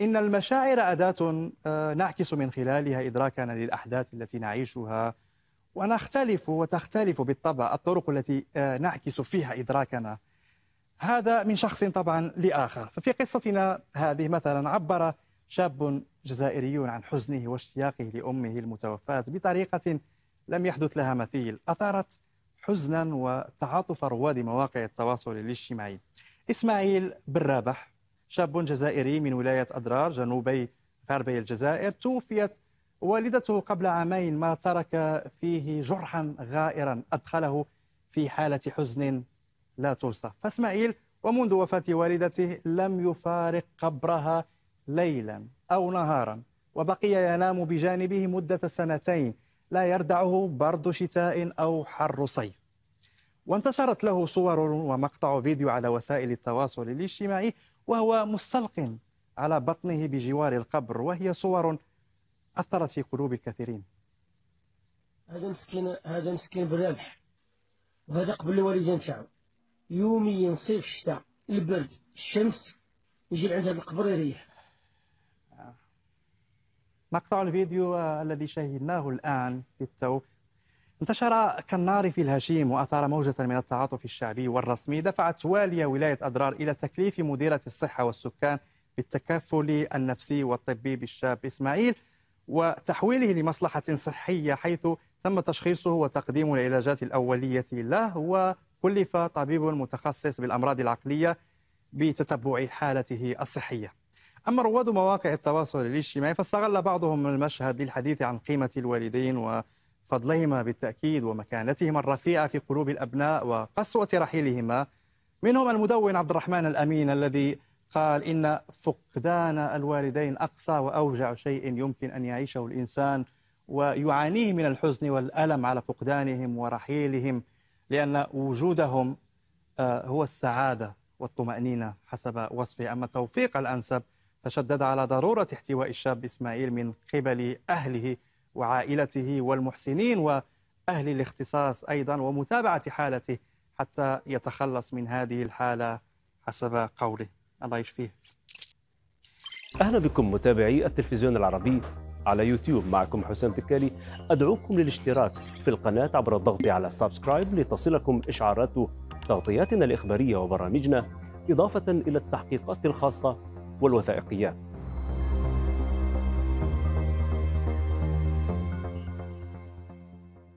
إن المشاعر أداة آه، نعكس من خلالها إدراكنا للأحداث التي نعيشها ونختلف وتختلف بالطبع الطرق التي آه، نعكس فيها إدراكنا هذا من شخص طبعا لآخر ففي قصتنا هذه مثلا عبر شاب جزائري عن حزنه واشتياقه لأمه المتوفاة بطريقة لم يحدث لها مثيل أثارت حزنا وتعاطف رواد مواقع التواصل الاجتماعي إسماعيل بالرابح شاب جزائري من ولاية أدرار جنوبي غربي الجزائر توفيت والدته قبل عامين ما ترك فيه جرحا غائرا أدخله في حالة حزن لا توصف فاسماعيل ومنذ وفاة والدته لم يفارق قبرها ليلا أو نهارا وبقي ينام بجانبه مدة سنتين لا يردعه برد شتاء أو حر صيف وانتشرت له صور ومقطع فيديو على وسائل التواصل الاجتماعي وهو مستلق على بطنه بجوار القبر وهي صور أثرت في قلوب الكثيرين هذا مسكين هذا مسكين بالربح وهذا قبل الوالدين نتاعو يوميا صيف شتاء البرد الشمس يجي عند هذا القبر يريح مقطع الفيديو الذي شاهدناه الآن بالتو انتشر كالنار في الهشيم واثار موجه من التعاطف الشعبي والرسمي دفعت واليه ولايه ادرار الى تكليف مديره الصحه والسكان بالتكفل النفسي والطبي بالشاب اسماعيل وتحويله لمصلحه صحيه حيث تم تشخيصه وتقديم العلاجات الاوليه له وكلف طبيب متخصص بالامراض العقليه بتتبع حالته الصحيه. اما رواد مواقع التواصل الاجتماعي فاستغل بعضهم المشهد للحديث عن قيمه الوالدين و فضلهما بالتأكيد ومكانتهما الرفيعة في قلوب الأبناء وقسوة رحيلهما منهم المدون عبد الرحمن الأمين الذي قال إن فقدان الوالدين أقصى وأوجع شيء يمكن أن يعيشه الإنسان ويعانيه من الحزن والألم على فقدانهم ورحيلهم لأن وجودهم آه، هو السعادة والطمأنينة حسب وصفه أما توفيق الأنسب فشدد على ضرورة احتواء الشاب إسماعيل من قبل أهله وعائلته والمحسنين وأهل الاختصاص أيضا ومتابعة حالته حتى يتخلص من هذه الحالة حسب قوله الله يشفيه أهلا بكم متابعي التلفزيون العربي على يوتيوب معكم حسام تكالي أدعوكم للاشتراك في القناة عبر الضغط على سبسكرايب لتصلكم إشعارات تغطياتنا الإخبارية وبرامجنا إضافة إلى التحقيقات الخاصة والوثائقيات